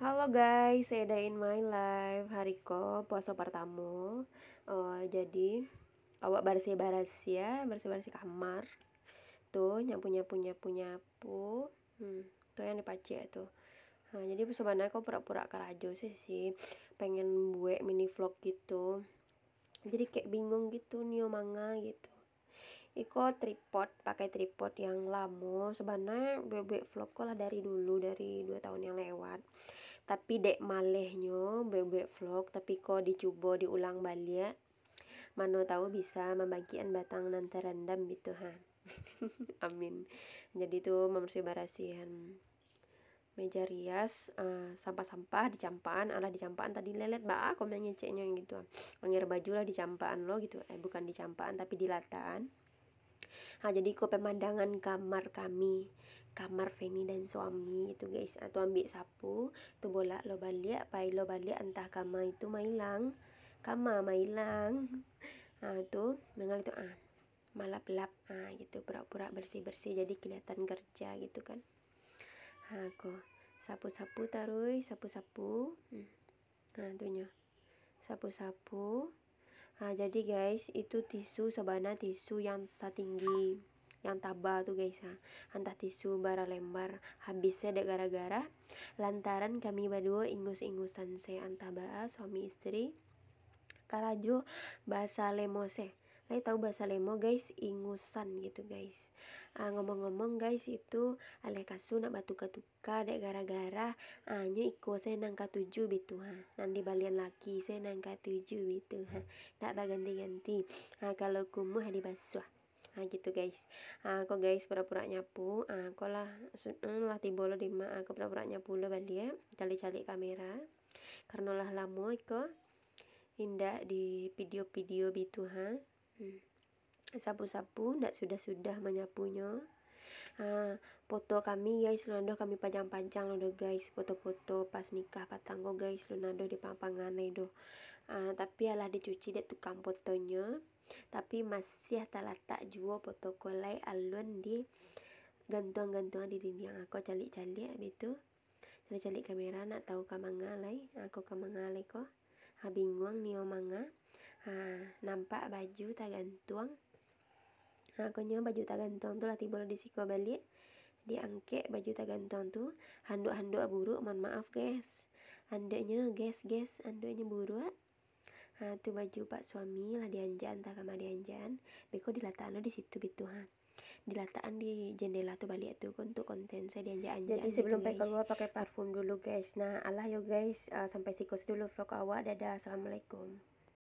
Halo guys, saya ada in my life hari ko puasa pertama uh, Jadi Awak bersih-bersih ya Bersih-bersih kamar Tuh, nyapu-nyapu-nyapu-nyapu hmm, Tuh yang dipacu ya tuh nah, Jadi sebenarnya aku pura-pura kerajo sih sih Pengen buat mini vlog gitu Jadi kayak bingung gitu Nio manga gitu Iko tripod, pakai tripod yang lama sebenarnya bebek vlog lah dari dulu dari dua tahun yang lewat tapi dek malehnya bebek vlog tapi kok dicoba diulang balik mana tahu bisa membagian batang nanti rendam gitu ha amin jadi tuh membersih barasihan meja rias eh, sampah-sampah uh, dicampaan ala dicampaan tadi lelet ba aku ceknya gitu angin baju lah dicampaan lo gitu eh bukan dicampaan tapi di lataan nah jadi ke pemandangan kamar kami kamar Feni dan suami itu guys atau ah, ambil sapu tu bola lo balik pai lo balik entah kamar itu mailang kamar mailang ah tu mengal itu ah malap lap ah gitu pura-pura bersih-bersih jadi kelihatan kerja gitu kan ha ah, aku sapu-sapu tarui sapu-sapu hmm. nah nya. sapu-sapu Nah, jadi guys, itu tisu sabana tisu yang setinggi yang tabah tuh guys ya antah tisu bara lembar habisnya ada gara-gara lantaran kami berdua ingus-ingusan saya antah bahas suami istri karajo bahasa lemose Kalian tahu bahasa Lemo guys, ingusan gitu guys. ngomong ah, ngomong-ngomong guys itu alih kasu nak batu katuka dek gara-gara anyu ah, uh, iko saya nangka tujuh gitu ha. Nanti balian laki saya nangka tujuh gitu ha. Tak baganti-ganti. Uh, kalau kumuh di basuh. ah gitu guys uh, aku guys pura-pura nyapu uh, aku lah uh, lah di ma aku pura-pura nyapu lo ya Kali cari kamera karena lah lamo iko indah di video-video bitu ha Hmm. sapu-sapu ndak sudah-sudah menyapunya ha, ah, foto kami guys lunado kami panjang-panjang lunado guys foto-foto pas nikah patanggo guys lunado di pampangan itu ha, ah, tapi alah dicuci dek tukang fotonya tapi masih tak letak jua foto kolai alun di gantuan-gantuan di dinding aku ah, calek-calek itu. tu calek kamera nak tahu kamera aku kamera lai ko ha bingung ni oh, manga ha, nampak baju gantung ha konyo baju gantung tu lah timbul di siku balik diangke baju gantung tu handuk-handuk buruk mohon maaf guys handuknya guys guys handuknya buruk ha tu baju pak suami lah dianjaan tak kamar dianjaan beko dilataan di situ bitu ha dilataan di jendela tuh balik tuh untuk konten saya dianjaan jadi sebelum pakai keluar pakai parfum dulu guys nah alah yo guys uh, sampai sikus dulu vlog awak dadah assalamualaikum